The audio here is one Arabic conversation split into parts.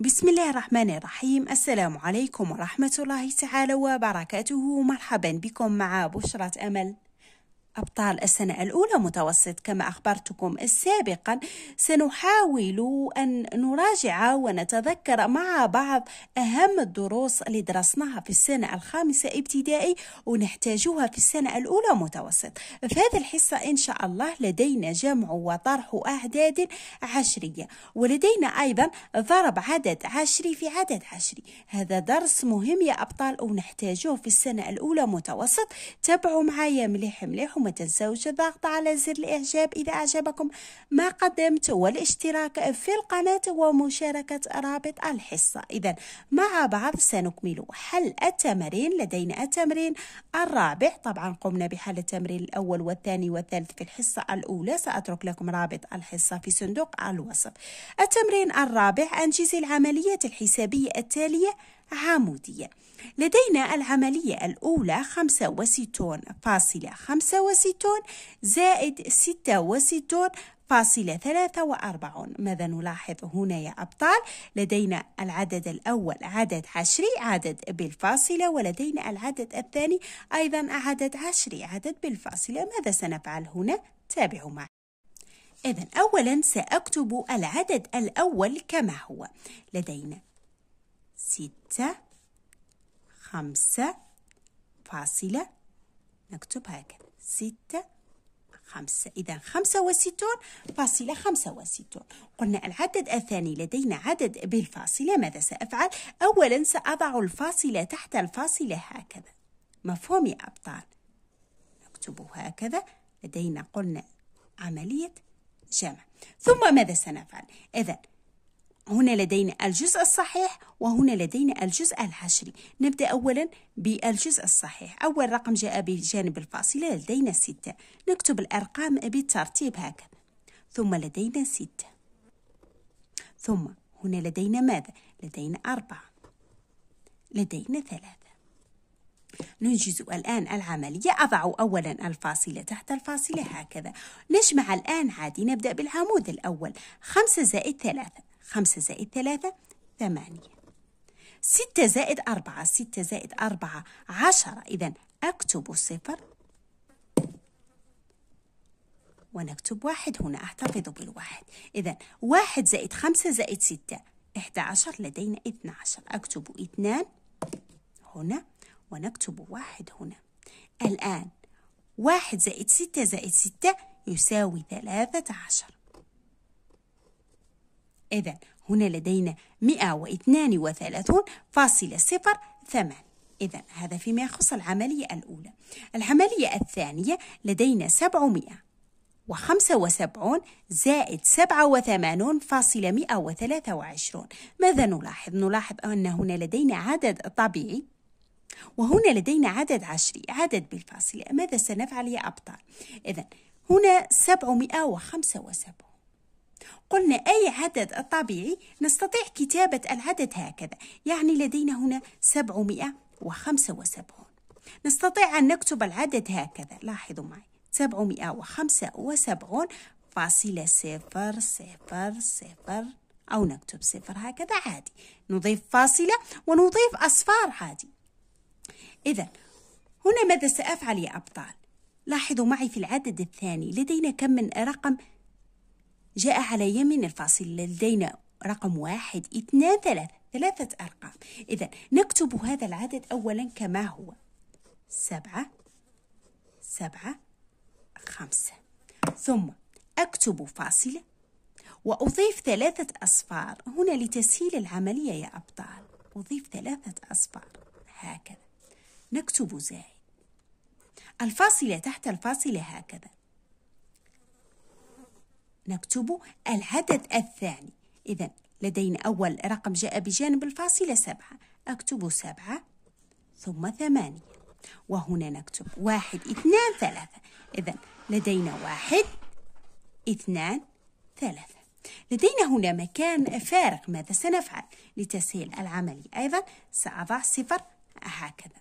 بسم الله الرحمن الرحيم السلام عليكم ورحمة الله تعالى وبركاته مرحبا بكم مع بشرة أمل أبطال السنة الأولى متوسط كما أخبرتكم سابقا سنحاول أن نراجع ونتذكر مع بعض أهم الدروس اللي درسناها في السنة الخامسة ابتدائي ونحتاجها في السنة الأولى متوسط في هذه الحصة إن شاء الله لدينا جمع وطرح أعداد عشرية ولدينا أيضا ضرب عدد عشري في عدد عشري هذا درس مهم يا أبطال ونحتاجه في السنة الأولى متوسط تابعوا معايا مليح مليح وما تنسوش الضغط على زر الإعجاب إذا أعجبكم ما قدمت والاشتراك في القناة ومشاركة رابط الحصة إذا مع بعض سنكمل حل التمارين لدينا التمرين الرابع طبعا قمنا بحل التمرين الأول والثاني والثالث في الحصة الأولى سأترك لكم رابط الحصة في صندوق الوصف التمرين الرابع أنجزي العملية الحسابية التالية عمودية لدينا العملية الأولى 65.65 زائد 66 فاصلة ثلاثة وأربعون ماذا نلاحظ هنا يا أبطال؟ لدينا العدد الأول عدد عشري عدد بالفاصلة ولدينا العدد الثاني أيضا عدد عشري عدد بالفاصلة ماذا سنفعل هنا؟ تابعوا معي إذا أولا سأكتب العدد الأول كما هو لدينا ستة خمسة فاصلة نكتب هكذا ستة خمسة إذا خمسة وستون فاصلة خمسة وستون قلنا العدد الثاني لدينا عدد بالفاصلة ماذا سأفعل؟ أولا سأضع الفاصلة تحت الفاصلة هكذا مفهوم يا أبطال نكتب هكذا لدينا قلنا عملية جمع ثم ماذا سنفعل؟ إذا هنا لدينا الجزء الصحيح وهنا لدينا الجزء العشري نبدأ أولا بالجزء الصحيح أول رقم جاء بجانب الفاصلة لدينا ستة نكتب الأرقام بالترتيب هكذا ثم لدينا ستة ثم هنا لدينا ماذا؟ لدينا أربعة لدينا ثلاثة ننجز الآن العملية أضع أولا الفاصلة تحت الفاصلة هكذا نجمع الآن عادي نبدأ بالعمود الأول خمسة زائد ثلاثة خمسة زائد ثلاثة ثمانية ستة زائد أربعة ستة زائد أربعة عشرة إذا أكتب صفر ونكتب واحد هنا أحتفظ بالواحد إذا واحد زائد خمسة زائد ستة إحدى عشر لدينا اثنى عشر أكتب اثنان هنا ونكتب واحد هنا الآن واحد زائد ستة زائد ستة يساوي ثلاثة عشر إذا هنا لدينا 132.08 إذا هذا فيما يخص العملية الأولى العملية الثانية لدينا 700 وخمسة زائد سبعة وثمانون فاصلة مئة وثلاثة وعشرون ماذا نلاحظ؟ نلاحظ أن هنا لدينا عدد طبيعي وهنا لدينا عدد عشري عدد بالفاصلة ماذا سنفعل يا أبطال؟ إذا هنا سبعمائة وخمسة وسبعون قلنا أي عدد الطبيعي نستطيع كتابة العدد هكذا يعني لدينا هنا 775 نستطيع أن نكتب العدد هكذا لاحظوا معي 775 فاصلة صفر صفر صفر أو نكتب صفر هكذا عادي نضيف فاصلة ونضيف أصفار عادي إذا هنا ماذا سأفعل يا أبطال؟ لاحظوا معي في العدد الثاني لدينا كم من رقم جاء على يمين الفاصل لدينا رقم واحد اثنان ثلاثة ثلاثة أرقام إذا نكتب هذا العدد أولا كما هو سبعة سبعة خمسة ثم أكتب فاصلة وأضيف ثلاثة أصفار هنا لتسهيل العملية يا أبطال أضيف ثلاثة أصفار هكذا نكتب زائد الفاصلة تحت الفاصلة هكذا نكتب العدد الثاني إذا لدينا أول رقم جاء بجانب الفاصلة سبعة أكتب سبعة ثم ثمانية وهنا نكتب واحد اثنان ثلاثة إذا لدينا واحد اثنان ثلاثة لدينا هنا مكان فارغ ماذا سنفعل لتسهيل العملية أيضا سأضع صفر هكذا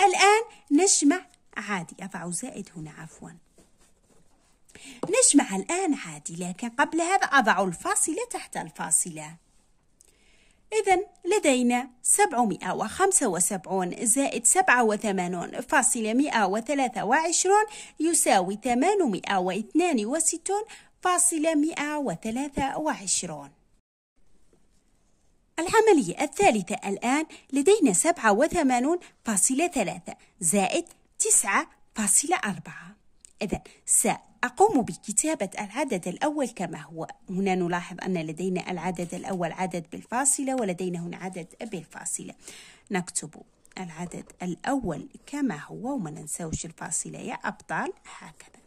الآن نجمع عادي أضع زائد هنا عفواً نجمع الآن عادي لكن قبل هذا أضع الفاصلة تحت الفاصلة إذا لدينا 775 زائد 87 فاصلة 123 يساوي 862 فاصلة 123 العملية الثالثة الآن لدينا 87 فاصلة 3 زائد 9 فاصلة 4 إذا سأقوم بكتابة العدد الأول كما هو هنا نلاحظ أن لدينا العدد الأول عدد بالفاصلة ولدينا هنا عدد بالفاصلة نكتب العدد الأول كما هو وما ننسوش الفاصلة يا أبطال هكذا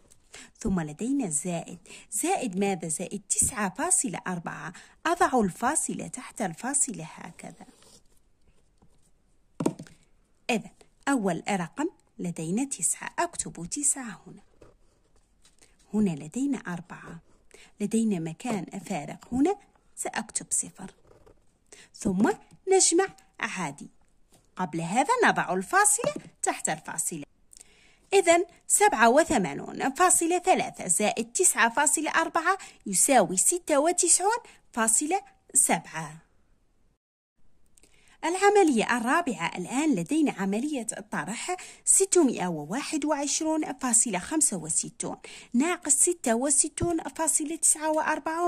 ثم لدينا زائد زائد ماذا زائد تسعة فاصلة أربعة أضع الفاصلة تحت الفاصلة هكذا إذا أول رقم لدينا تسعة أكتب تسعة هنا هنا لدينا أربعة لدينا مكان أفارق هنا سأكتب صفر ثم نجمع عادي قبل هذا نضع الفاصلة تحت الفاصلة إذا سبعة وثمانون فاصلة ثلاثة زائد تسعة فاصلة أربعة يساوي ستة وتسعون فاصلة سبعة العملية الرابعة الآن لدينا عملية الطرح 621.65 ناقص 66.49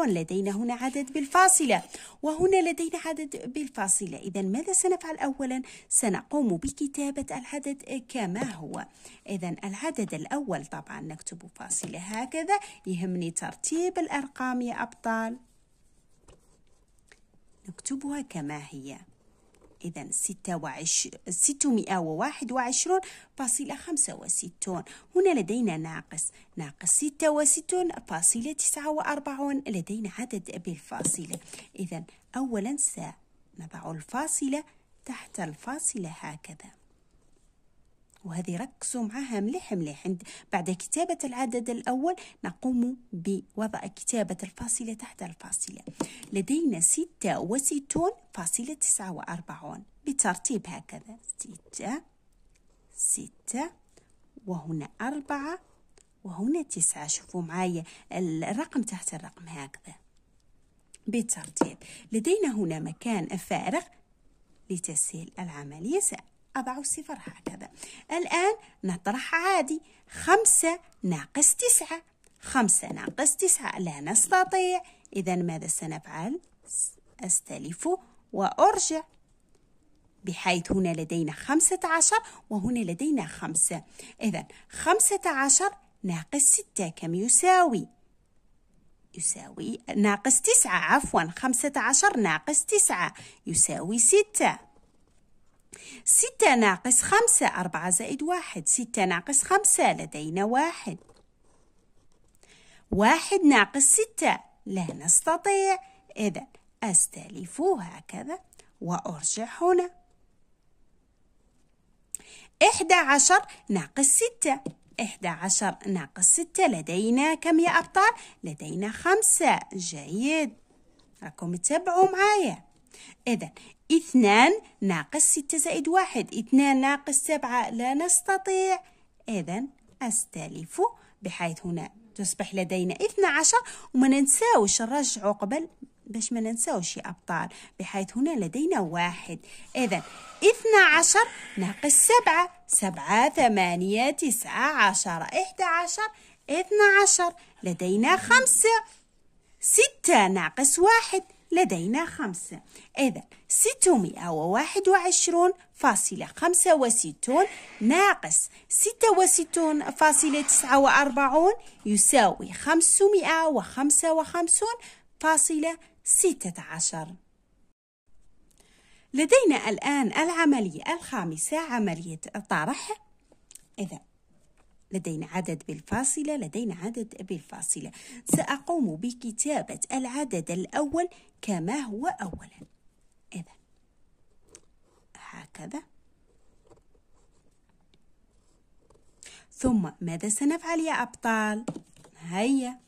لدينا هنا عدد بالفاصلة وهنا لدينا عدد بالفاصلة إذا ماذا سنفعل أولا؟ سنقوم بكتابة العدد كما هو إذا العدد الأول طبعا نكتب فاصلة هكذا يهمني ترتيب الأرقام يا أبطال نكتبها كما هي إذا ستة وعش... ستمائة وواحد وعشرون فاصلة خمسة وستون هنا لدينا ناقص ناقص ستة وستون فاصلة تسعة وأربعون لدينا عدد بالفاصلة إذا أولا سنضع الفاصلة تحت الفاصلة هكذا وهذه ركزوا معها مليح مليح عند بعد كتابة العدد الأول نقوم بوضع كتابة الفاصلة تحت الفاصلة لدينا ستة وستون فاصلة تسعة وأربعون بترتيب هكذا ستة ستة وهنا أربعة وهنا تسعة شوفوا معايا الرقم تحت الرقم هكذا بالترتيب لدينا هنا مكان فارغ لتسهيل العملية سأ أضع الصفر هكذا الآن نطرح عادي خمسة ناقص تسعة خمسة ناقص تسعة لا نستطيع إذا ماذا سنفعل؟ أستلف وأرجع بحيث هنا لدينا خمسة عشر وهنا لدينا خمسة إذا خمسة عشر ناقص ستة كم يساوي؟ يساوي ناقص تسعة عفوا خمسة عشر ناقص تسعة يساوي ستة ستة ناقص خمسة أربعة زائد واحد ستة ناقص خمسة لدينا واحد واحد ناقص ستة لا نستطيع إذا أستلف هكذا وأرجع هنا إحدى عشر ناقص ستة إحدى عشر ناقص ستة لدينا كم يا أبطال؟ لدينا خمسة جيد راكم تتبعوا معايا إذا اثنان ناقص ستة زائد واحد اثنان ناقص سبعة لا نستطيع إذا أستلف بحيث هنا تصبح لدينا اثنى عشر وما ننساوش نرجعوا قبل باش ما ننساوش يا أبطال بحيث هنا لدينا واحد إذا اثنى عشر ناقص سبعة سبعة ثمانية تسعة عشر إحدى عشر اثنى عشر لدينا خمسة ستة ناقص واحد لدينا خمسة إذا ستمائة وواحد وعشرون فاصلة خمسة وستون ناقص ستة وستون فاصلة تسعة وأربعون يساوي خمسمائة وخمسة وخمسون فاصلة ستة عشر لدينا الآن العملية الخامسة عملية طرح إذا لدينا عدد بالفاصلة لدينا عدد بالفاصلة سأقوم بكتابة العدد الأول كما هو أولاً إذا هكذا ثم ماذا سنفعل يا أبطال؟ هيا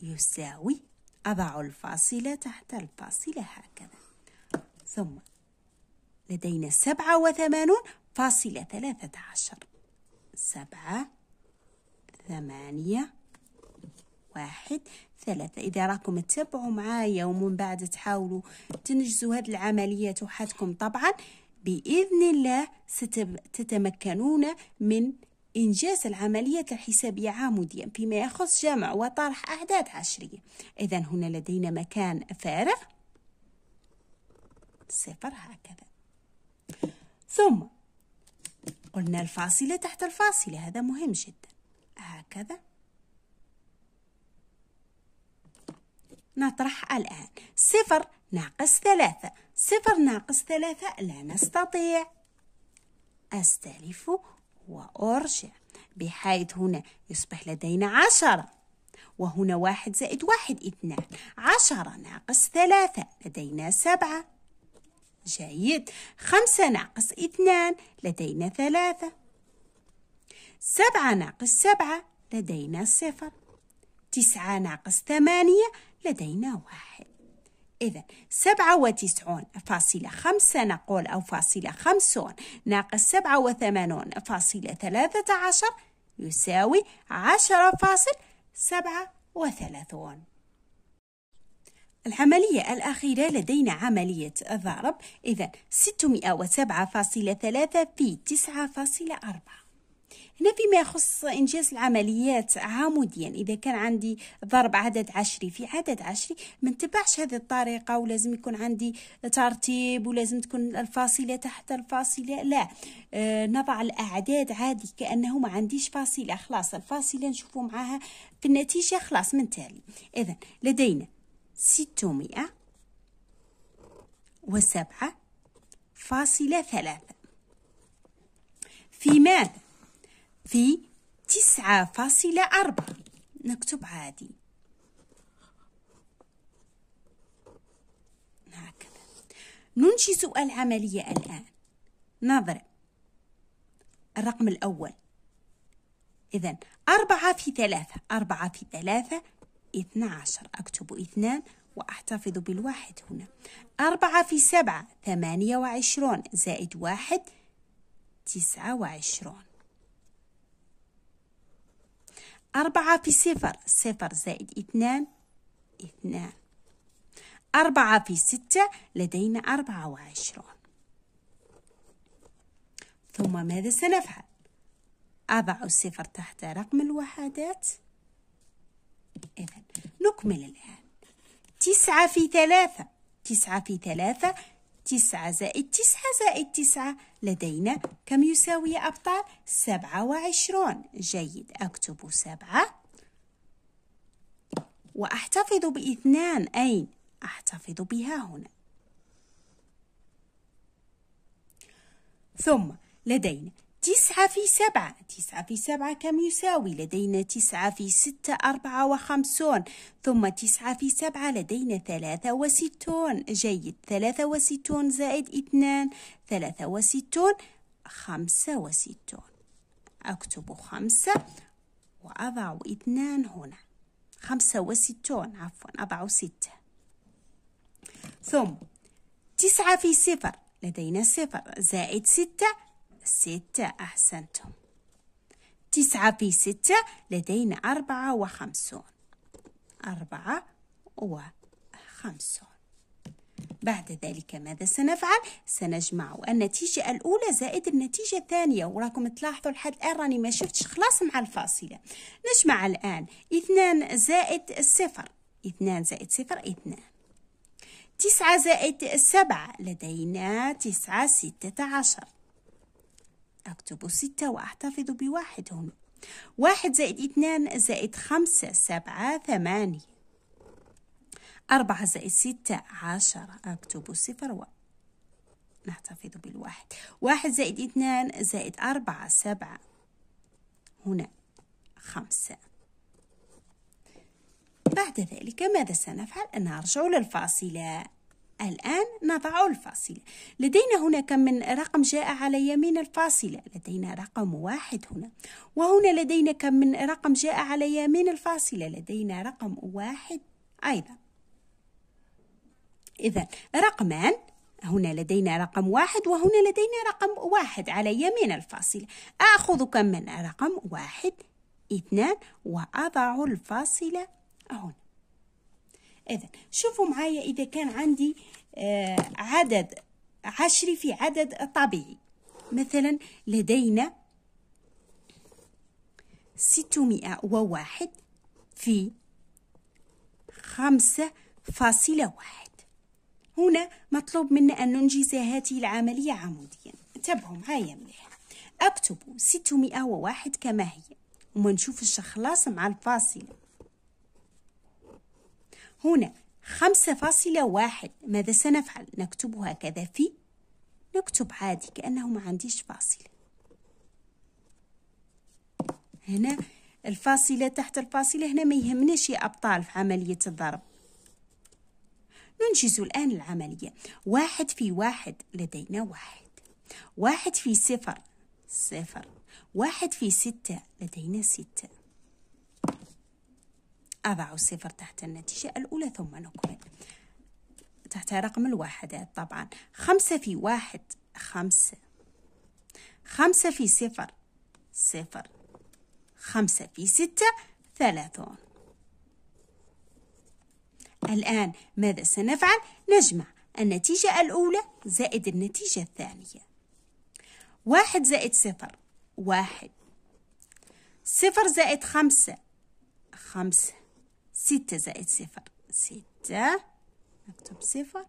يساوي أضع الفاصلة تحت الفاصلة هكذا ثم لدينا سبعة وثمانون فاصلة ثلاثة عشر سبعة ثمانية واحد ثلاثة إذا راكم تتبعوا معايا ومن بعد تحاولوا تنجزوا هذه العملية وحدكم طبعا بإذن الله ستتمكنون من إنجاز العملية الحسابية عموديا فيما يخص جمع وطرح أعداد عشرية إذا هنا لدينا مكان فارغ صفر هكذا ثم قلنا الفاصلة تحت الفاصلة هذا مهم جدا هكذا نطرح الآن صفر ناقص ثلاثة صفر ناقص ثلاثة لا نستطيع أستلف وأرجع بحيث هنا يصبح لدينا عشرة وهنا واحد زائد واحد اثنان عشرة ناقص ثلاثة لدينا سبعة جيد خمسة ناقص اثنان لدينا ثلاثة سبعة ناقص سبعة لدينا صفر تسعة ناقص ثمانية لدينا واحد إذا سبعة وتسعون فاصلة خمسة نقول أو فاصلة خمسون ناقص سبعة وثمانون فاصلة ثلاثة عشر يساوي عشرة فاصل سبعة وثلاثون العملية الأخيرة لدينا عملية ضرب إذا وسبعة فاصلة ثلاثة في تسعة فاصلة أربعة هنا فيما يخص إنجاز العمليات عموديا إذا كان عندي ضرب عدد عشري في عدد عشري ما نتبعش هذه الطريقة ولازم يكون عندي ترتيب ولازم تكون الفاصلة تحت الفاصلة لا آه نضع الأعداد عادي كأنه ما عنديش فاصلة خلاص الفاصلة نشوفوا معاها في النتيجة خلاص من تالي إذا لدينا 600 وسبعة فاصلة ثلاثة في ماذا في تسعة فاصلة أربعة نكتب عادي هكذا ننشئ العملية الآن نظر الرقم الأول إذا أربعة في ثلاثة أربعة في ثلاثة اثنا عشر أكتب اثنان وأحتفظ بالواحد هنا أربعة في سبعة ثمانية وعشرون زائد واحد تسعة وعشرون أربعة في صفر صفر زائد اثنان اثنان أربعة في ستة لدينا أربعة وعشرون ثم ماذا سنفعل؟ أضع الصفر تحت رقم الوحدات إذا نكمل الآن تسعة في ثلاثة تسعة في ثلاثة تسعة زائد تسعة زائد تسعة لدينا كم يساوي يا أبطال؟ سبعة وعشرون جيد أكتب سبعة وأحتفظ باثنان أين؟ أحتفظ بها هنا ثم لدينا تسعة في سبعة تسعة في سبعة كم يساوي؟ لدينا تسعة في ستة أربعة وخمسون ثم تسعة في سبعة لدينا ثلاثة وستون جيد ثلاثة وستون زائد اثنان ثلاثة وستون خمسة وستون أكتب خمسة وأضع اثنان هنا خمسة وستون عفوا أضع ستة ثم تسعة في صفر لدينا صفر زائد ستة ستة أحسنتم تسعة في ستة لدينا أربعة وخمسون أربعة وخمسون بعد ذلك ماذا سنفعل؟ سنجمع النتيجة الأولى زائد النتيجة الثانية وراكم تلاحظوا لحد الآن راني ما شفتش خلاص مع الفاصلة نجمع الآن اثنان زائد صفر اثنان زائد صفر اثنان تسعة زائد سبعة لدينا تسعة ستة عشر أكتب ستة وأحتفظ بواحد هنا واحد زائد اثنان زائد خمسة سبعة ثمانية أربعة زائد ستة عشرة أكتب صفر و نحتفظ بالواحد واحد زائد اثنان زائد أربعة سبعة هنا خمسة بعد ذلك ماذا سنفعل؟ أنا أرجع للفاصلة الآن نضع الفاصلة لدينا هنا كم من رقم جاء على يمين الفاصلة لدينا رقم واحد هنا وهنا لدينا كم من رقم جاء على يمين الفاصلة لدينا رقم واحد أيضا إذا رقمان هنا لدينا رقم واحد وهنا لدينا رقم واحد على يمين الفاصلة أخذ كم من رقم واحد اثنان وأضع الفاصلة هنا إذا شوفوا معايا إذا كان عندي آه، عدد عشري في عدد طبيعي مثلا لدينا ستمائة وواحد في خمسة فاصلة واحد هنا مطلوب منا أن ننجز هذه العملية عموديا انتبهوا معايا مليح اكتبوا ستمائة وواحد كما هي وما نشوفش خلاص مع الفاصلة هنا خمسة فاصلة واحد ماذا سنفعل نكتب هكذا في نكتب عادي كأنه ما عنديش فاصلة هنا الفاصلة تحت الفاصلة هنا ما يهمناش يا أبطال في عملية الضرب ننجز الآن العملية واحد في واحد لدينا واحد واحد في صفر صفر واحد في ستة لدينا ستة أضع الصفر تحت النتيجة الأولى ثم نكمل تحت رقم الواحد طبعا خمسة في واحد خمسة خمسة في صفر صفر خمسة في ستة ثلاثون الآن ماذا سنفعل؟ نجمع النتيجة الأولى زائد النتيجة الثانية واحد زائد صفر واحد صفر زائد خمسة خمسة ستة زائد صفر ستة نكتب صفر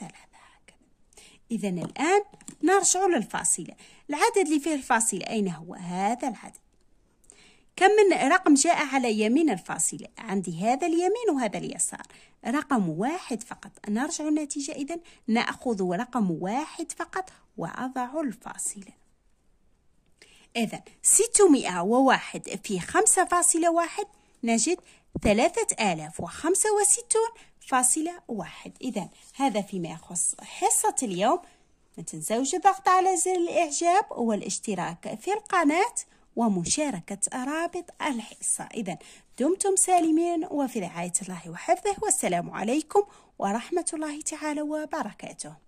ثلاثة هكذا إذا الآن نرجع للفاصلة العدد اللي فيه الفاصلة أين هو هذا العدد كم من رقم جاء على يمين الفاصلة عندي هذا اليمين وهذا اليسار رقم واحد فقط نرجع النتيجة إذا نأخذ رقم واحد فقط وأضع الفاصلة إذا 601 في 5.1 نجد ثلاثة آلاف وخمسة وستون فاصلة واحد إذا هذا فيما يخص حصة اليوم ما تنسوش الضغط على زر الإعجاب والاشتراك في القناة ومشاركة رابط الحصة إذا دمتم سالمين وفي رعاية الله وحفظه والسلام عليكم ورحمة الله تعالى وبركاته